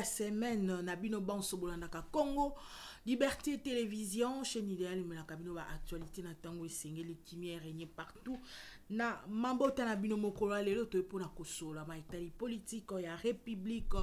la semaine euh, na bino bansobolanaka congo liberté télévision chaîne idéale la ba actualité na ntango esengeli Timier régné partout na mambo na nabino mokolo pour lelo la mpona politique etali politique ya république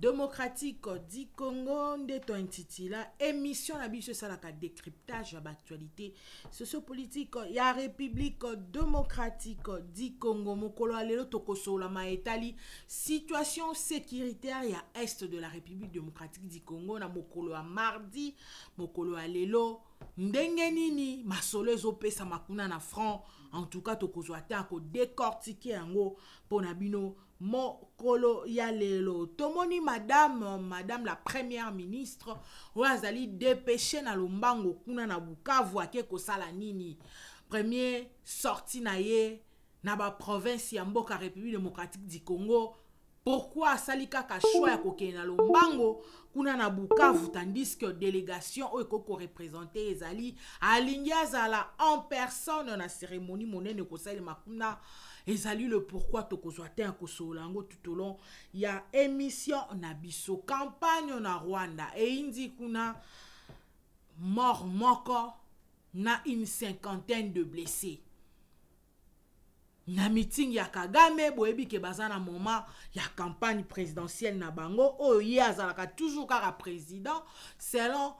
démocratique du Congo nde tointitila émission la la salaka décryptage à l'actualité, sociopolitique ya république démocratique du Congo mokolo Alelo, Tokosola, tokosololama situation sécuritaire à est de la république démocratique du Congo na mokolo à mardi mokolo Alelo, lelo ndenge nini masolo na front en tout cas tokozwa ko akodécortike yango mpona ponabino mokolo yalelo. yalelo. tomoni madame madame la première ministre wazali dépêché na lombango kuna na bukavu ake kosala premier sorti na ye na ba province Yamboka république démocratique du congo pourkui asali kaka shwa ya kokende na lombango kuna na bukavu tandiske délégation oyo ekoki korepresente ezali alingi azala en personne na cérémonie monene kosalema kuna ezali le pourkui tokozwa te ya kosolola yango tout au long ya émission na biso campagne na rwanda eindi kuna mort moko na une cinquantaine de blessés na mitingi ya kagame boyebi ke baza na moma ya campagne présidentielle na bango oyo ye azalaka toujours kaka président selon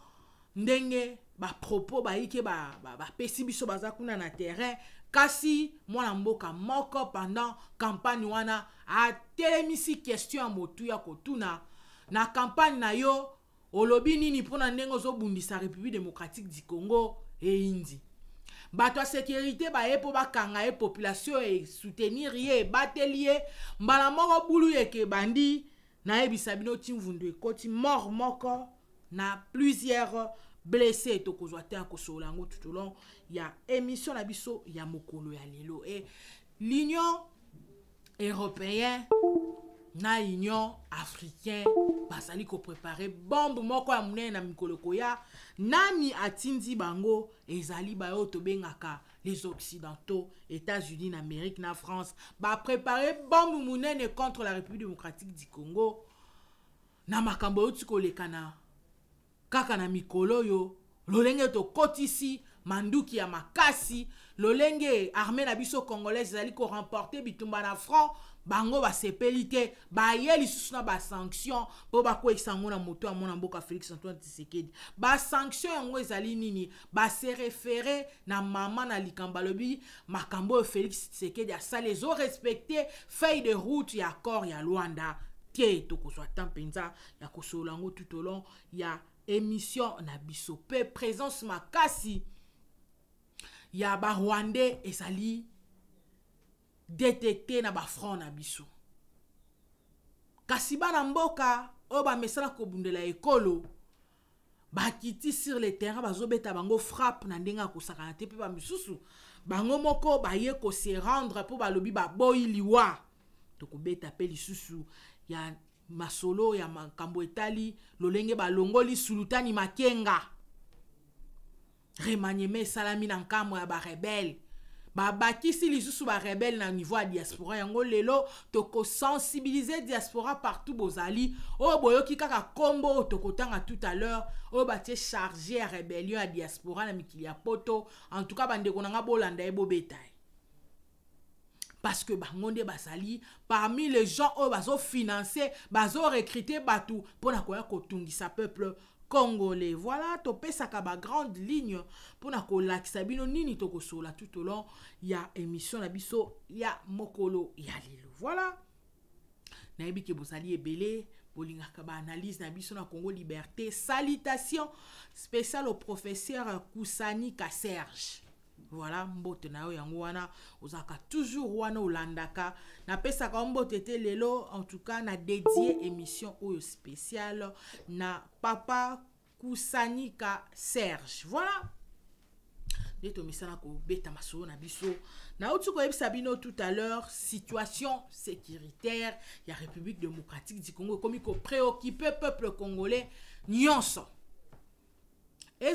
ndenge bapropos bayike bapesi ba, ba biso baza kuna na terrain kasi mwana mboka moko pendant campagne wana atelemisi question ya motu ya kotuna na campagne na yo olobi nini mpona ndenge ozobundisa république démocratique du congo eindi bato ya sécurité baye mpo bakanga ye population esoutenir ye ebateli ye mbala moko bulu yeke ebandi nayebisa bino ti mvundu ekoti mort moko na plusieurs blessé tokozwa te akosolola yango tout au long ya émission na biso ya mokolo ya lelo e l'union européen na union africain bazali koprepare bombe moko ya monene na mikolo koya nani atindi bango ezali bayo tobengaka les occidentaux états-unis na amérique na france baprepare bombe monene contre la république démocratique du congo na makambo euti kolekana kaka na mikolo oyo lolenge tokotisi manduki ya makasi lolenge armée na biso congolaise ezali koremporte bitumba na front bango basepeli te baye lisusu na basanction mpo bakwekisa yango na moto ya mwana mboka félix antoine tisekedi basanction yango ezali nini base refere na mama na likambo alobi makambo oyo félix tisekedi asali ezorespecte feuille de route ya corps ya lwanda te tokozwa temps mpenza ya kosolola yango tout au long ya émission na biso mpe présence makasi ya barwandais ezali detekte na bafranc na biso kasi bana mboka oyo bamesana kobundela ekolo bakiti sur le terrain bazobeta bango frappe na ndenge ya kosakana te mpe bamisusu bango moko baye kose rendre mpo balobi baboyi liwa tokobeta mpe lisusu ya masolo ya makambo etali lolenge balongoli sulutani makenga remaniement ba rebelle. Ba ya si babakisi ba rebel na niveau a diaspora yango lelo toko sensibilize diaspora partout bozali oh, boyo ki kaka toko oyo tokotanga tout à l'heure Oh batie charge ya rébellion à diaspora na mikilia poto en tout cas konanga bolanda e bobeta parce que bango nde bazali parmi les gens oh, bah, financé, bazo bazorecrute batu, pour na koya sa peuple congolais voilà kaba grande ligne mpona kolakisa bino nini que tout au long ya émission la biso ya mokolo a lilo. voilà Nabi ke et ebele bolingaka tu na biso na congo liberté salutation spéciale au professeur kousani kaserge voilà mbote na yo yango toujours wana olandaka n'a yo mbote te lelo en tout cas na dédié émission spéciale na papa kusanika serge voilà nde kobeta masolo na biso nauti koyebisa bino tout à l'heure situation sécuritaire ya république démocratique du congo ekomi kopréoccupe peuple congolais nyonso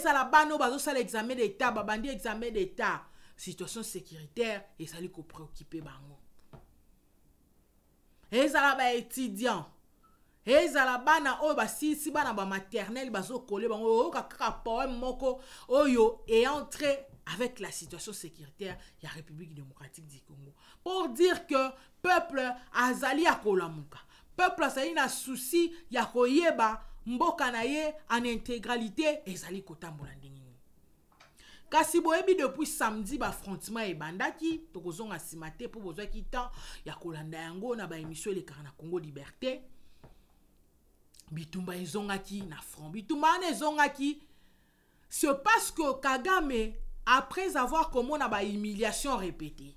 la bano bazo ça bah, examen d'état babandi examen d'état situation sécuritaire et la préoccupé bango Et ça la oh, bana si si bana bah, maternelle, bazo bango oyoka oh, oh, kaka poème moko oyo et entré avec la situation sécuritaire ya république démocratique du congo pour dire que peuple azali ya kolamuka peuple azali na souci ya koyeba mboka na ye en intégralité ezali kotambola ndenge nini kasi boyebi depuis samedi baffrontement ebandaki tokozonga nsima te asimate bozwaki temps ya kolanda yango na baémission elekaka na congo liberté bitumba ki na front bitumba wana ki c'est parce que kagame après avoir komona humiliation répétée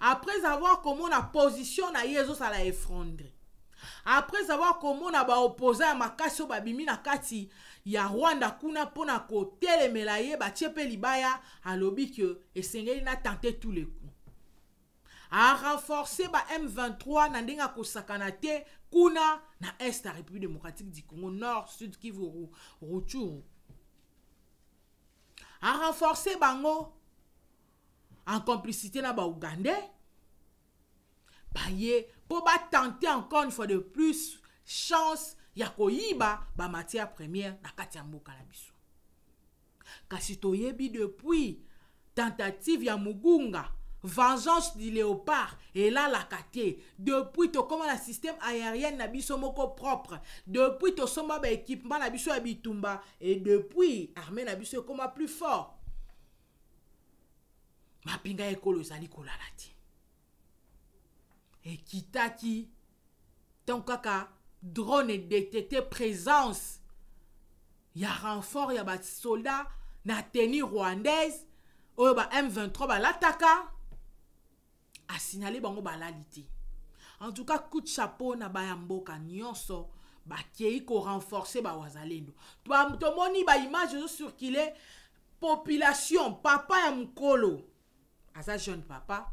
après avoir komona position na yezo sala efrondri. après avoir komona baopoza ya makasi oyo babimi na kati ya rwanda kuna mpona kotelemela ye batie mpe libaya alobi ke esengeli na tante tout le coup arenforce ba m23 na ndenge akosakana te kuna na este ya république démocratique du congo nord sud kivu rutshuru arenforce bango en complicité na baugandais baye Pour tenter encore une fois de plus chance ya koyiba bah, matière première na kati ya mboka na biso kasi toyebi depuis tentative ya mugunga vengeance du léopard et là la kate, depuis comment la système aérien na biso moko propre depuis ba équipement na biso ya bitumba et depuis armée na biso Comment plus fort mapinga pinga ekolo ezali kolala ekitaki ntango kaka drone edetecte présence ya renfort ya basoda na tenue rwandaise oyo ba m23 balataka asignale bango balali te en tout cas coup de chapeau na baya mboka nyonso bakei korenforce bawazalendo tomoni baimage ezocircule population papa ya mokolo aza jeune papa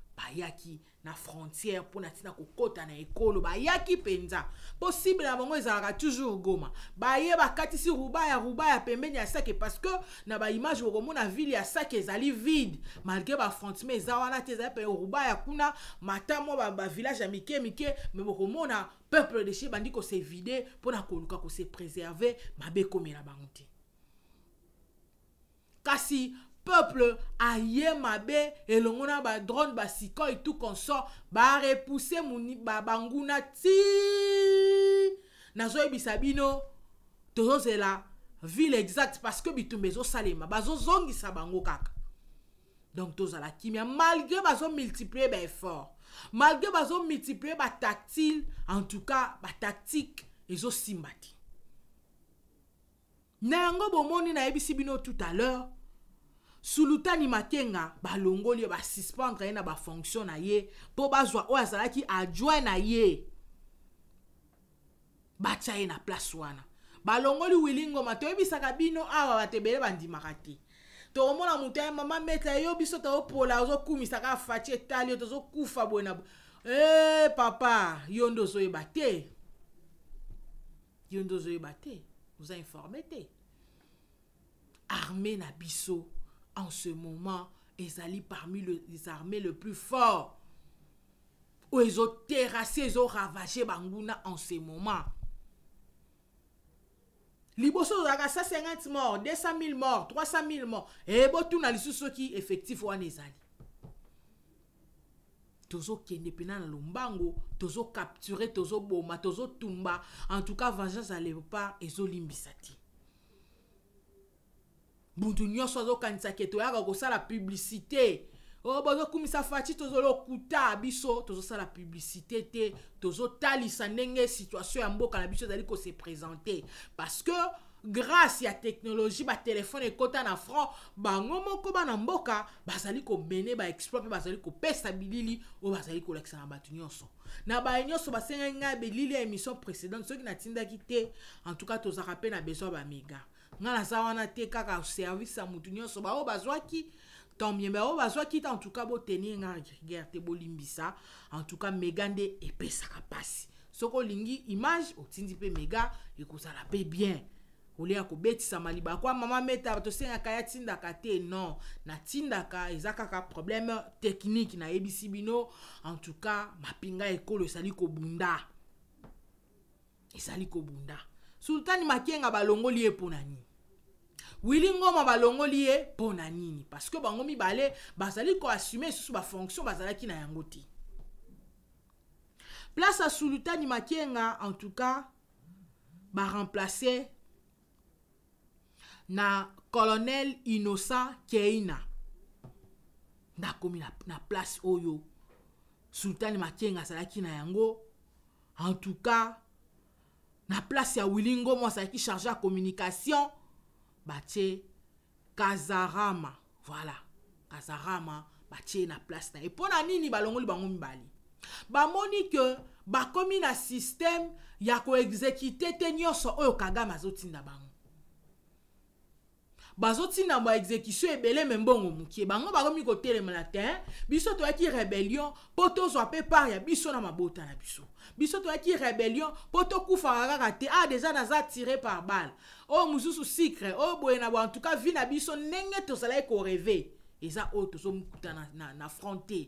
bayaki na frontière mpona ntina kokɔta na ekolo bayaki mpenza mpo sible na bango ezalaka toujours goma baye bakatisi rubaya rubaya pembeni ya sake parce que na baimage bokomona ville ya sake ezali vide malgré bafrontime eza wana te ezali pe rubaya kuna mata mwa bavillage ya mike mike me bokomona peuple de che bandi kose vide mpona koluka kose préserve mabe ekomela bango te kasi peuple aye mabe elongo na badrone basikoi tout consort barepousse banguna ti nazoyebisa bino tozozela ville exacte parce que bitumba ezosalema bazozongisa bango kaka donc tozala kimia malgré bazomultiplie baeffort malgré bazomultiplie batactile en tout cas batactique ezosimba te na yango bomoni nayebisi bino tout à l'heure sulutani matenga balongoli ye basuspendre ye na bafonction na ye mpo bazwa oyo azalaki adjoint na ye batya ye na place wana balongoli wilingoma toyebisaka bino awa bato ebele bandimaka te tokomona motu ya mama metre yo biso tozopola ozokumisa kaka faci etali yo tozokufa boye na e papa yo nde ozoyeba te yo nde ozoyeba te oza informe te arme na biso en ce moment ils sont parmi les armées les plus Ils ont terrassé, ils ont ravagé banguna en ce moment liboso ont 150 morts, 200 000 morts, 300 000 morts. Et eh, tout ce qui qui effectif wana ezali tozokende tous na lombango tous tozoboma tumba. en tout cas vengeance l'époque, ils ont limbisati buntu nyonso ko sa la publicité o oh, bozokumisa fati tozo sa la publicité te tali ndenge situation ya mboka na biso ko se présente parce que grâce ya technologie téléphone et kota na franc ko ba na mboka ba komene ba mpe ko pesa bilili oyo bazali lexa na ba nyonso na baye nyonso basengaki ngai bilili ya émission précédente na tinda te en tout cas tozaka mpe na besoin miga. nga naza wana te kaka service ya motu nyonso baoyo bazwaki tant mie baoyo bazwaki te antouka botenir nga riguere te bolimbisa antouka mega nde epesaka mpasi soki olingi image otindi mpe mega ekozala mpe bien kolia kobetisama libakwa mama meta tosengaka ya tindaka te non natindaka eza kaka probleme technique nayebisi bino en tout cas mapinga ekolo ezali kobunda ezali kobunda sultani makenga balongoli ye mpo na nini willi ngoma balongoli ye mpo na nini parce que bango mibale bazali koassume lisusu bafonction bazalaki na yango te place ya sulutani makenga en tout cas baremplace na colonel innocent keina ndakomi na, na place oyo sultani makenga azalaki na yango en tout cas na place ya willi ngomo azalaki charge ya communication batie kazarama voilà kazarama batie na place na ye mpo na nini balongoli bango mibali bamoni ke bakomi na systeme ya koexekite te nyonso oyo kagame azotinda bango bazotinda baexécution ebele me mbongo mukie bango ko tele te biso toyaki rébellion poto tozwa mpe part ya biso na mabota na biso biso qui rébellion poto kufa kaka te ah déjà naza tiré par balle oh mususu secret oh boye na en entoukas vi na biso nengeto tozalaki koreve eza et ça na, na, na fronte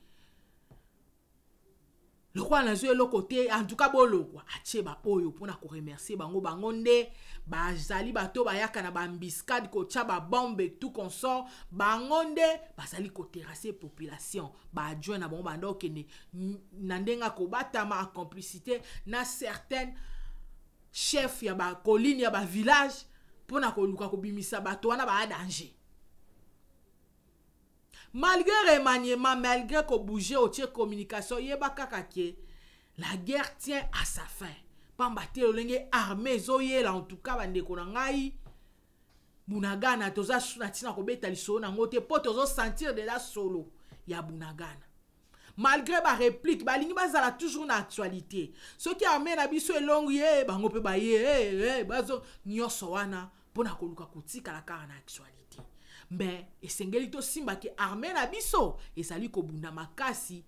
lokola nazwi eloko te antuka bolokwa atie baoyo mpona koremercie bango bango nde bazali bato bayaka na bambiskade kotya babombe tout consort bango nde bazali koterase population baadjoin na bango banda okende na ndenge akobatama acomplicité na certaine chef ya bakoline ya bavillage mpona koluka kobimisa bato wana baya danger malgré remaniement malgré ko bouger tiers communication yeba kaka la guerre tient à sa fin pamba te armé, armée là, en tout cas bandeko konangai. bunagana toza na ntina na ngote, nango zo sentir de la solo ya bunagana malgré ba balingi bazala toujours na actualité soki armée na biso elongi ye eh, bango pe baye eh, eh, nyonso wana mpo na koluka kotikala kaka na actualité me esengeli tosimba ke arme na biso ezali kobunda makasi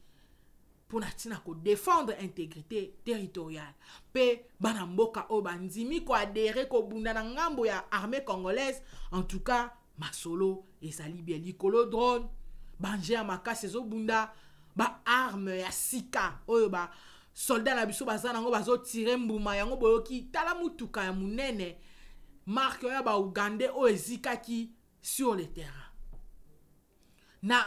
mpo na ntina kodefendre intégrité territoriale mpe bana mboka oyo bandimi koadere kobunda na ngambo ya armée congolaise en tout cas masolo ezali bien likolo drone bange ya makasi ezobunda baarme ya sika oyo basoldat na biso baza nango bazotire mbuma yango boyoki tala motuka ya monene marke oyo ya baugandais oyo ezikaki sur le terrain na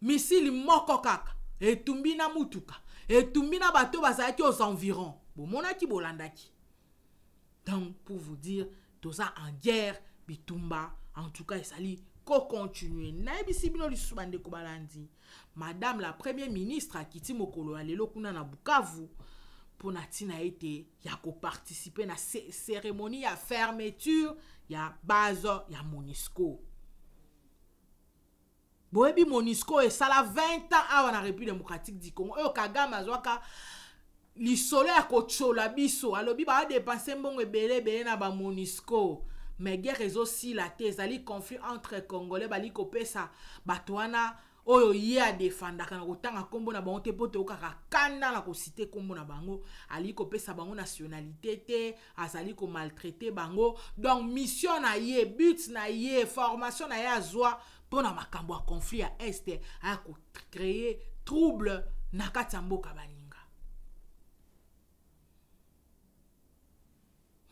misili moko kaka etumbi na mutuka etumbi na bato bazaki aux environs bomonaki bolandaki donc pour vous dire toza en guerre bitumba en tout cas ko Na nayebisi bino lisusu ko balandi madame la Première ministre akiti mokolo alelo kuna na bukavu mpona na été ya à na cérémonie à fermeture ya bazo ya monisco Boebi monisco l'a 20 ans avant la république démocratique du congo oyo eh, kagame azwaka lisolo ko kotyola biso alobi baodepense mbongo bele ebele ben, na Monisco Mais guerre la thèse ezali conflit entre congolais bali kopesa batouana Batwana oyo ye adefandaka na kotanga kombo na bango te mpo toyokaka kanda na kosite kombo na bango ali kopesa bango nationalité te azali komaltraite bango donc mission na ye but na ye formation na ye azwa pona makambo ya conflit ya este aya kocreye trouble na kati ya mboka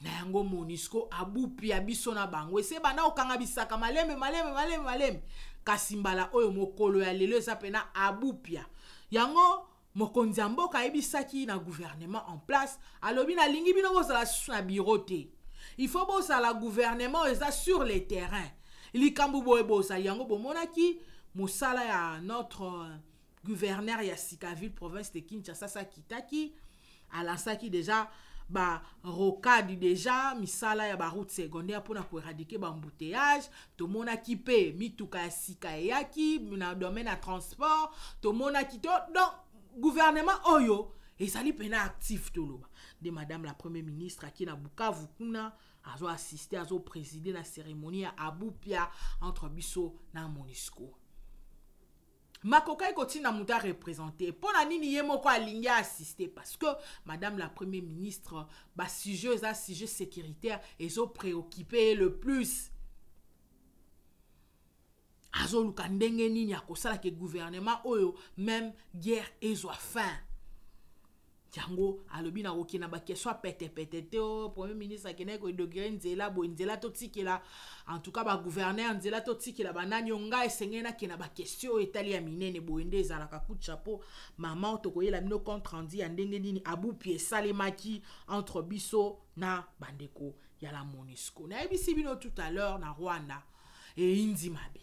na yango monisko abupi ya biso na bango ese banda okanga bisaka malembe malembe malembe malembe kasi mbala oyo mokolo ya lelo sa pena abupia yango mokonzi ya mboka ayebisaki na gouvernement en place alobi nalingi bino bozala susu na biro te il faut bozala gouvernement eza sur le terrain likambo boye bozali yango bomonaki mosala ya notre euh, gouverneur ya sikaville province de kinshasa sa kitaki alansaki déjà di deja misala ya route secondaire mpona koeradike mona tomonaki mpe mituka ya sika eyaki na domaine ya transport tomonaki to donc gouvernement oyo ezali mpena actif toloba de madame la Première ministre bouka na bukavu kuna azoassiste présider la cérémonie ya abupia entre biso na monisco makokai kotinda moto arepresente mpo na nini ye moko alingi assiste parce que madame la premier ministre basujet eza sujet sécuritaire ezopréoccupe ye le plus azoluka ndenge nini akosalaka gouvernement oyo même guerre ezwa fin yango alobi nakoki na pete pete te o oh, premier ministre akendaki koinaugurer nzela boye nzela totikela entouka bagouverner ya nzela totikela banani yo ngai esengeli nakenda bakestio oyo etali ya minene boye nde ezalaka coup de chapeau mama oyo la bino kontrandi rendu ya ndenge nini abupi esalemaki entre biso na bandeko ya la monisco nayebisi bino tout à l'heure na rwanda e inzi mabe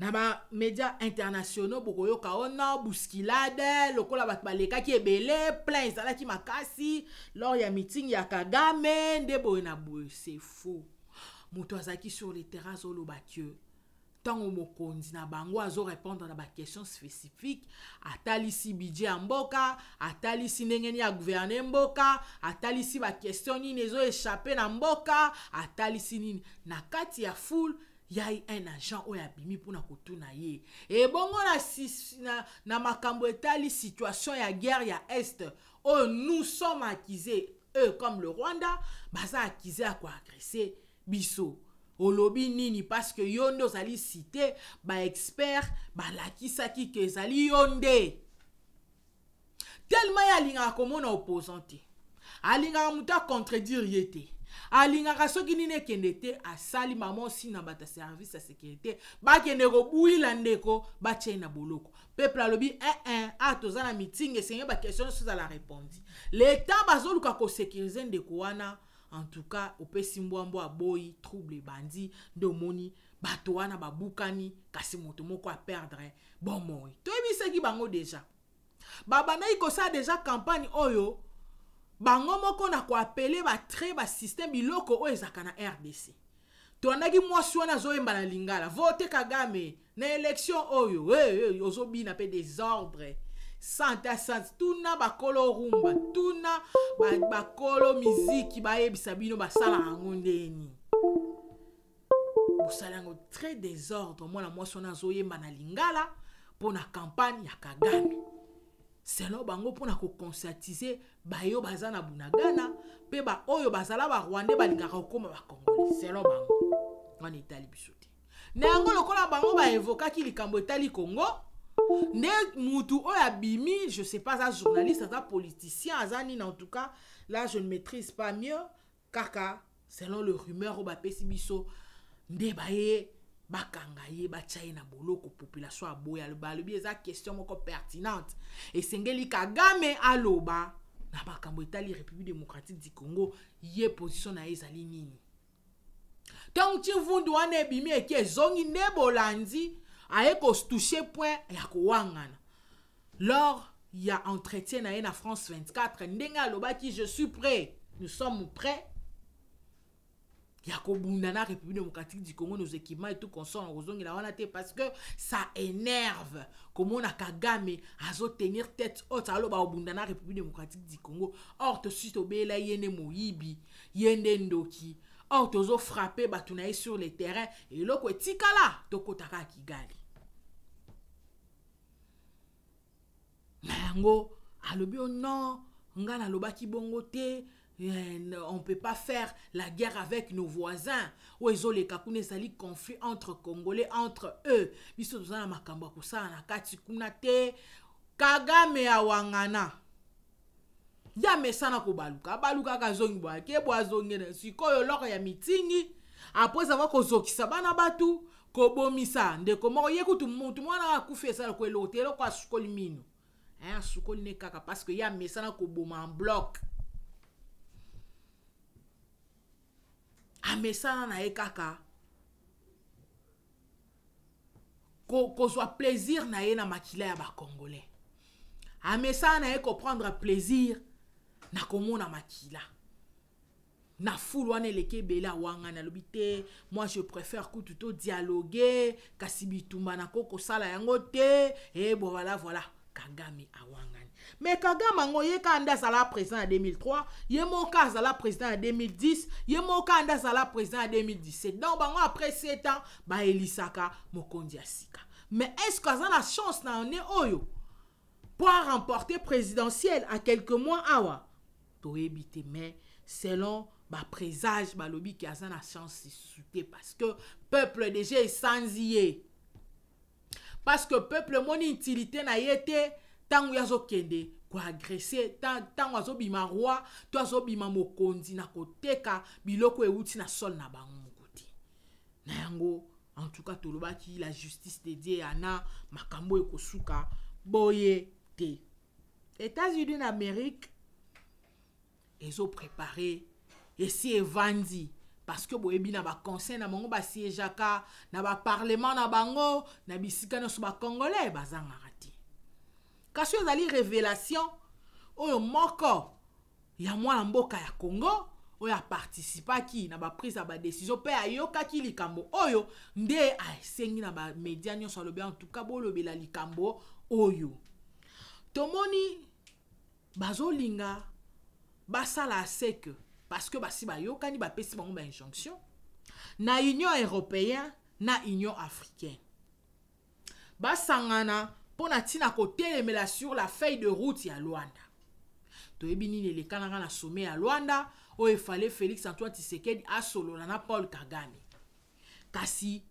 na bamédia internationaux bokoyoka wana bousculade lokola bato balekaki ebele plein ezalaki makasi lors ya meeting ya kagame nde boye na boye c'est faux moto azalaki sur le terrain azoloba ke ntango mokonzi na bango azorépondre na baquestion spécifique atalisi budget ya mboka atalisi ndenge nini ya gouverne mboka atalisi baquestion nini ezoéchappe na mboka atalisi nini na kati ya foule ya ye un agent oyo abimi mpona kotuna ye ebongo na, si, na, na makambo etali situation ya guerre ya est oyo nous sommes accusés eux comme le rwanda baza accusé ya koagresse biso olobi nini parce que yo nde ozali cité baexpert balakisaki ke ezali yo nde tellement ye alingaka komona opposant te alingaka moto acontredire ye te alingaka soki nini ekende te asali mama osi na bato ya service ya sécurité bakende kobwila ndeko batyai na boloko peuple alobi ee eh, eh, a toza na miting esenge bakestion nyonso ezala répondi leta bazoluka kosécurize ndeko wana en tout cas opesi mbwambo aboyi trouble ebandi nde omoni bato wana babukani kasi moto moko aperdre bomoi toyebisaki bango deja babandaki kosala deja campagne oyo bango moko na koapele batre basysteme biloko oyo ezalaka na rdc tolandaki mwasi wana azoyemba na lingala vote kagame na élection oyo hey, ozobina mpe désordre santa sante tuna bakolo rumba tuna bakolo ba miziki bayebisa bino basala yango ndeni bosala yango très désordre mwana mwasi wana azoyemba na lingala mpo na campagne ya kagame selon bango pour mpona conscientiser bayo baza na bunagana peba oyo bazala barwandais okoma ba congolais selon bango wana etali biso te na yango lokola bango baevokaki likambo etali congo nde mutu oyo abimi je sais pas aza journaliste aza politicien aza nini en tout cas là je ne maîtrise pas mieux kaka selon le rumeur oyo bapesi biso nde bakanga ye batya ye na boloko population aboya aloba alobi eza question moko pertinente esengeli kagame aloba na makambo etali république démocratique du congo ye position na ye ezali nini ntongo ti mvundu wana ebimi Zongi ezongi nde bolandi aye kotouche point ya kowangana lors ya entretien na ye na france 24 loba ki je suis prêt nous sommes prêts ya kobunda na république démocratique du congo nos équipements et tout consort na kozongela wana te parce que ça énerve komona kagame azotenir tête haute aloba obunda na république démocratique du congo or tosusi tobeyela ye nde moyibi ye nde ndoki or tozofrappe bato na ye sur le terrain eloko etikala tokotaka ya kigali na yango alobi o oh non ngai nalobaki bongo te Eh, on ne peut pas faire la guerre avec nos voisins. Ou les sali conflit entre Congolais, entre eux. Biso makambo Kagame ya wangana. Ya mesana ko baluka. Baluka ka zongi ke yo l'or ya mitingi. Après avoir kozokisa bana batu ko mwana na ko Hein, ne kaka parce que ya mesana en bloc. amesana na ekaka. kaka ko ko plaisir na ye na makila ya congolais amesana na ye plaisir na na makila na fulu leke bela wanga na nalobi te moi je préfère kutu to dialoguer kasi bitumba nako sala yango te e eh, bo voilà voilà kagame awangani me kagame yango ye ka nde azala président ya 2003 ye moko azala président ya 2010 ye moko ande azala président ya 2017 donc bango après 7 ans baelisaka mokonzi ya sika mais estce que aza na chance na ane oyo mpo aremporte présidentielle a quelque mois awa toyebi te mais selon baprésage balobi ke aza na chance lisusu te parce que peuple déjà esanzi ye parceke peuple emoni utilité na ye te ntango ye azokende koagrese ntango azobima roi to azobima mokonzi na koteka biloko ewuti na sole na bango moko te na yango en tout cas tolobaki la justice de dieu ana makambo ekosuka boye te états-unis na amérique ezoprépare esi evandi parce que boyebi na baconseil na bango basiégeaka na baparlement na bango na bisika nyonso bacongolais bazangaka te kasi oyo ezali révélation oyo moko ya mwana mboka ya congo oyo apartisipaki na baprise ya badesizio mpe ayokaki likambo oyo nde asengi na bamedia nyonso alobi antuka bolobela likambo oyo tomoni bazolinga basala aseke parce que basi bayokani bapesi bango bainjonction na union européen na union africain basangana mpo na ntina kotelemela sur la feuille de route ya lwanda toyebi nini elekanaka na sommet ya lwanda oyo efale félix antoine tisekedi asolola na paul kagame kasi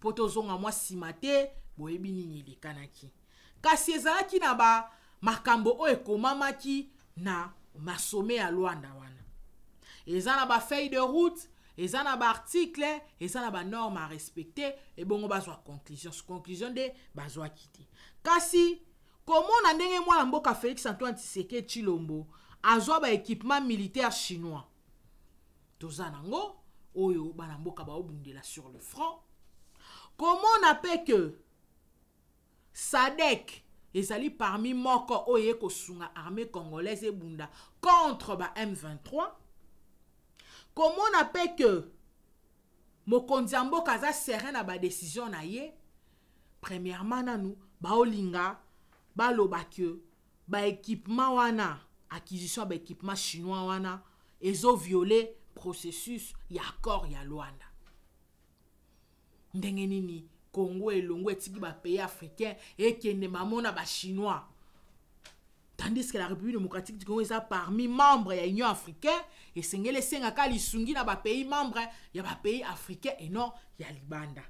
mpo tozonga mwa nsima te boyebi nini elekanaki kasi ezalaki na bamakambo oyo ekomamaki na masome ya lwanda wana eza na bafeuille de route eza na baarticle eza na banorme a respecte ebongo bazwa conclusion conclusion nde bazwaki te kasi komona ndenge mwana mboka félix antoine tiseke chilombo azwa baéquipement militaire chinois toza nango oyo bana mboka baobundela sur le front komona mpe ke sadek ezali parmi moko oyo ekosunga armée congolaise ebunda contre ba m 23 komona mpe ke mokonzi ya mboka aza serein na badesizio na ye premièrement nanu baolinga baloba ke baekipema wana acquisition ya baekipema chinois wana ezoviole processus ya accord ya lwanda ndenge nini congo elongo etiki bapays africain ekende mamona bachinois tandis que la république démocratique du congo est parmi membres de l'Union africaine membres ya union membres, il y a na pays membre et non, il y a libanda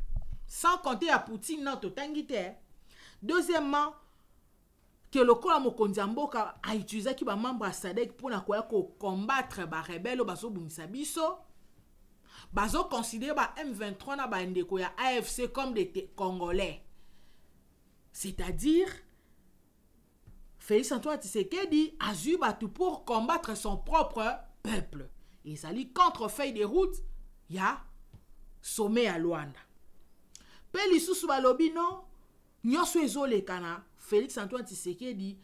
sans compter à poutine non le temps deuxièmement ke lokola bah, bah, bah, a a utilisé a utilisé membres sadek mpona SADEC Pour combattre les rebelles biso bazoconsidere ba m23 na ndeko ya afc comme des congolais c'est-à-dire félix antoine tshisekedi azwi bato pour combattre son propre peuple ezali contre feuille de route ya somme ya lwanda mpe lisusu balobi non nyonso ezoleka na félix antoine tshisekedi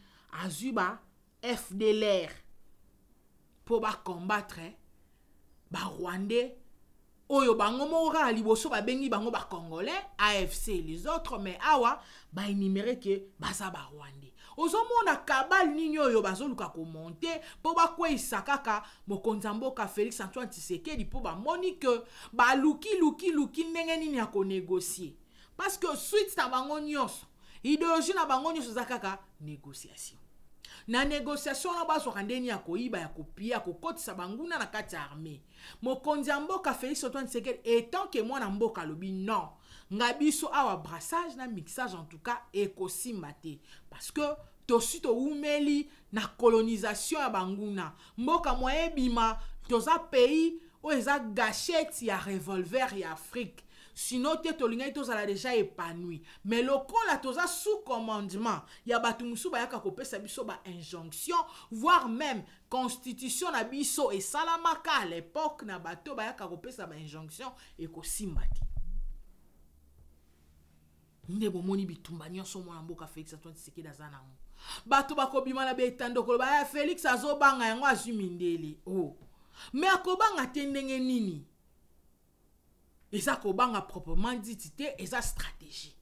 azwi ba fdlr mpo bacombattre barwandais oyo bango moko kaka liboso babengi bango bacongolais afc les autres mais awa baenumere ke baza barwandais ozomona kabale nini oyo bazoluka komonte mpo bakweisa kaka mokonzi ya mboka félix antoine tisekedi mpo bamoni ke balukilukiluki ndenge nini ya konegocie parce que suite na bango nyonso idéologie na bango nyonso eza kaka négociation na négociation wana bazwaka ndeni ya koyiba ya kopia kokotisa banguna na kati ya armée mokonzi ya mboka félix antoine tisekedi etant ke mwana mboka alobi non ngabiso biso awa brassage na mixage en tout cas ekosimba parce que tosi towumeli na colonisation ya banguna mboka bima, bima toza pays ou eza gâchette, ya revolver ya afrique sino te toza l'a déjà épanoui mais la toza sous commandement ya baya mosusu bayaka kopesa biso injonction, voire même constitution na biso salamaka à l'époque na bato bayaka kopesa bainjonction ekosimba maté nde bomoni bitumba nyonso mwana mboka félix antoine tshisekedi Zana nango bato bakobima na tando baya eh, félix azobanga yango azwi mindele Zimindeli. oh. me akobanga te ndenge nini eza kobanga proprement dit te sa stratégie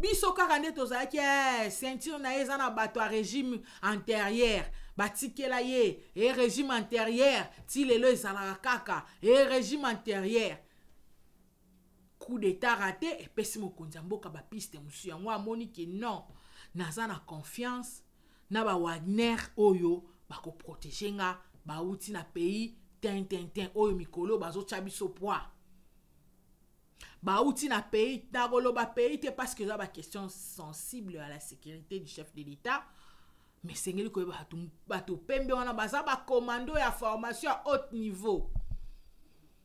biso kaka za tozalaki eh, ceinture na esa na bato régime antérieur. batikela ye e régime antérieur. ti lelo kaka e régime antérieur coup d'état raté et mokonzi ya piste bapiste mosusu yango amoni ke non naza na confiance na Wagner oyo protéger nga bauti na pays tintin, oyo mikolo bazotya biso ba outi na pays na ba pays te parce que ma question sensible à la sécurité du chef de l'état mais esengeli ba to pembe wana baza commando ya formation à haute niveau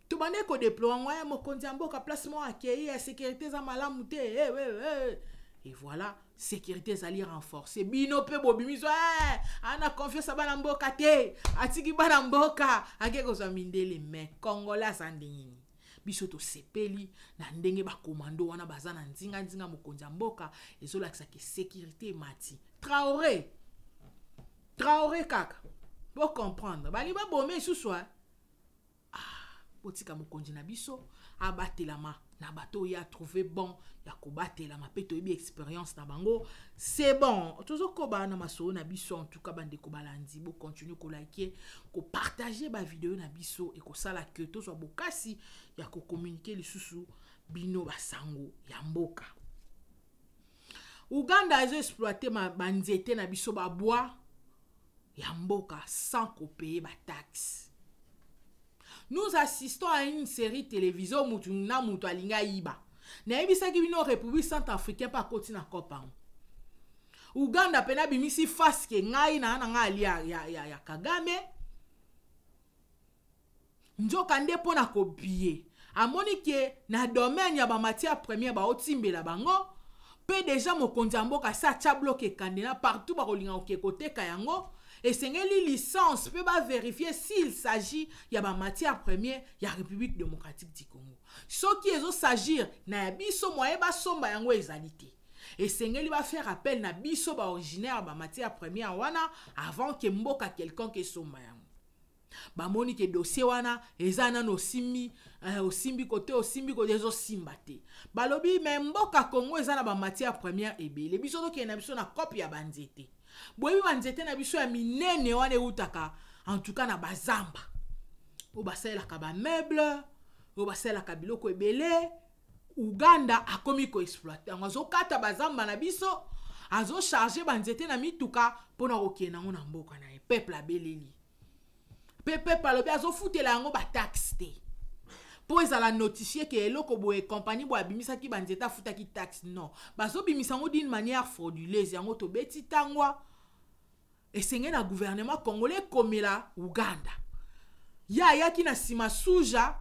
tobandai kodeplore ngwa ya mokonzi ya mboka place moko akei ya sécurité eza malamu te e et voilà sécurité ezali renforce bino mpe bobimiso e ana confiance bana mboka te atiki bana mboka ake kozwa mindele mai kongola aza ndenge nini biso tosepeli na ndenge bakomando wana baza na ndinganzinga mokonzi ya mboka ezolakisaka sécurité emati traoré traoré kaka bocomprendre balingi babome lisusu botika mokonzi na biso abatelama na bato oyo atrouve bon ya kobatelama mpe toyebi expérience na bango c'est bon tozokoba na masolo na biso en tout cas bandeko balandi bocontinue kolike kopartage bavideo na biso ekosala ke tozwa bokasi ya kokommunike lisusu bino basango ya mboka uganda ezoexploite banzete na biso babwa ya mboka sans kopeye bataxe nous assistons à une série télévision mutu na mutu alingi ayiba nayebisaki bino république centrafricain mpo akoti na kopango uganda mpe nabimisi faske ngai naa na ngai ali ya, ya, ya, ya kagame nzoka nde mpo na kobie amoni ke na domaine ya bamatière première baotimbela bango mpe deja mokonzi ya mboka se atya bloke ekandela partout bakolinga koke koteka yango Et esengeli licence pas vérifier s'il s'agit ya matière première ya république démocratique du congo soki y na ya moyen moye somba yango Et te va faire appel na biso originaire ba matière première wana avant que mboka quelconque esomba yango Ba monique dossier wana eza nano osimbi eh, osimbi kote osimbi kote simbate. Ba lobi me mboka congo ezana na matia première ebele biso tokende na biso na kope ya banzete boyebi banzete na biso ya minene wana ewutaka antuka na bazamba oyo basalelaka bameuble oyo basalelaka biloko ebele uganda akomi koexploite yango azokata bazamba na biso azocharge banzete na mituka mpona kokende yango na mboka na ye peuple abeleli mpe peuple alobi azofutela yango bataxe te mpo ezala notifie ke eloko boye kompani boye abimisaki banzete afutaki taxe non bazobimisa yango dune manière frauduleuse yango tobeti ntangwa esengeli na guvernema congolais ekomela uganda ye ayaki na nsima suja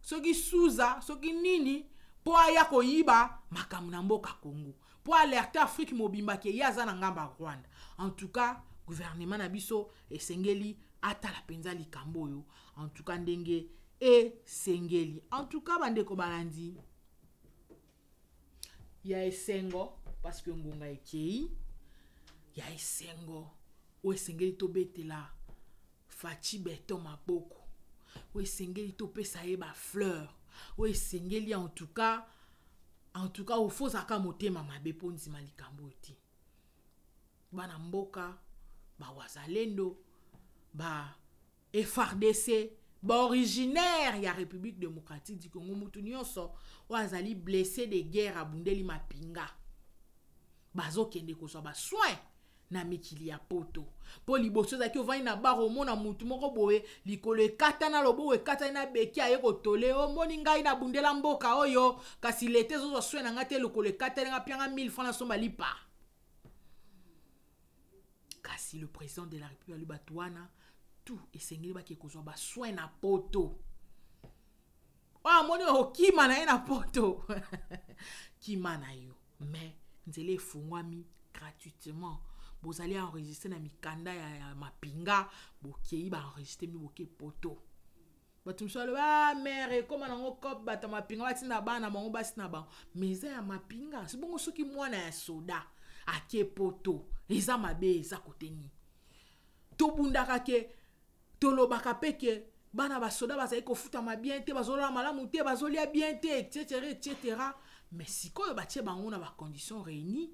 soki suza soki nini mpo aya koyiba makambo na mboka congo mpo alerte afrike mobimaki ye aza na ngambo ya rwanda en tout cas guvernema na biso esengeli atala mpenza likambo oyo en tout cas ndenge esengeli en tout cas bandeko balandi ya esengo parce que ngonga ekei ya esengo oyo esengeli tobetela faci beton maboko oyo esengeli topesa ye bafleur oyo esengeli en tout cas en tout cas ofozaka motema mabe mpo ndima likambo oyo te bana mboka bawazalendo ba frdc baoriginaire ya république démocratique du congo mutu nyonso oyo azali blessé de guerre abundeli mapinga bazokende kozwa basoin na mikili ya poto mpo liboso ezalaki ovandi na bar omona motu moko boye likolo katana lobo ekatani na beki aye kotole omoni ngai nabundela mboka oyo kasi lete ezozwa swe na ngai te lokolo ekatani nga mpianga 1000 franc nasomba lipa kasi le président de la république tout bato wana tu esengeli bake kozwa baswi na poto oh, oyo amoni okima na ye na poto kima na yo me nzela efungwami gratuitement bozali enregistre na mikanda ya, ya mapinga bokei baenregistre mbi boke poto bato mosusu aloba ah, mare ekóma nango cop bato ya mapinga batinda bana na bango basi na bango ma eza ya mapinga sibongo soki mwana ya soda ake poto eza mabe eza koteni tobundaka ke tolobaka mpe ke bana basoda bazali kofutama bien te bazolala malamu te bazolia bien te etc etc mais sikoyo batie bango na bacondition réunie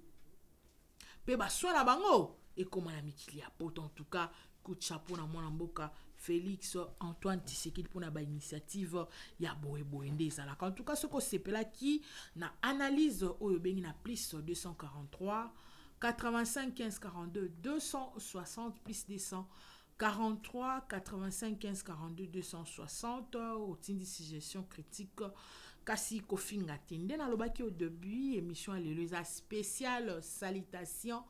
mpe la bango et ekóma la mikili en tout cas coup de chapeau na mon mboka félix antoine pour y a ya boyeboye nde là en tout cas ce que c'est là qui na analyse oyo bengi na plus 243 85 15 42 260 plus 200 43 85 15 42 260 t'indi suggestion critique kasi kofinga te nde nalobaki au début émission ya lelo eza spéciale salutation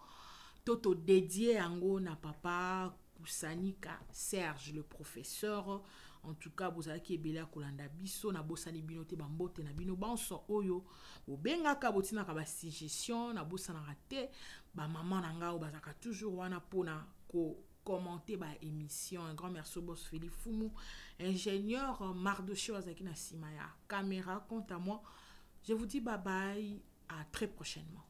to todédie yango na papa kusanika serge le professeur en tout cas bozalaki ebele ya kolanda biso nabosani bino te bambote na bino banso oyo bobengaka botinaka basuggestion nabosanaka te bamama na ngai oyo bazalaka toujours wana mpona ko commenter par bah, émission un grand merci au boss Philippe Foumou, ingénieur euh, Mardochio à caméra compte à moi je vous dis bye bye à très prochainement